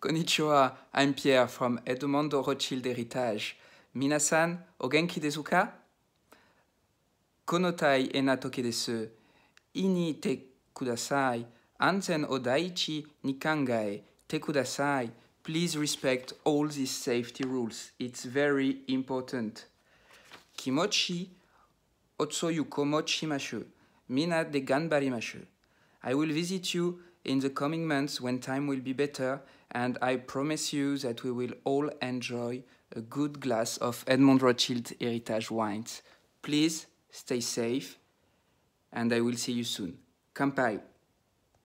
Konnichiwa, I'm Pierre from Edomondo Rothschild Heritage. Minasan, ogenki genki desu ka? Konotai e na toki desu. Ini te kudasai. Anzen o daichi ni kangae. Te kudasai. Please respect all these safety rules. It's very important. Kimochi otsoyu komochimashu. Mina de ganbarimashu. I will visit you in the coming months when time will be better, and I promise you that we will all enjoy a good glass of Edmond Rothschild Heritage wines. Please stay safe, and I will see you soon. Kampai!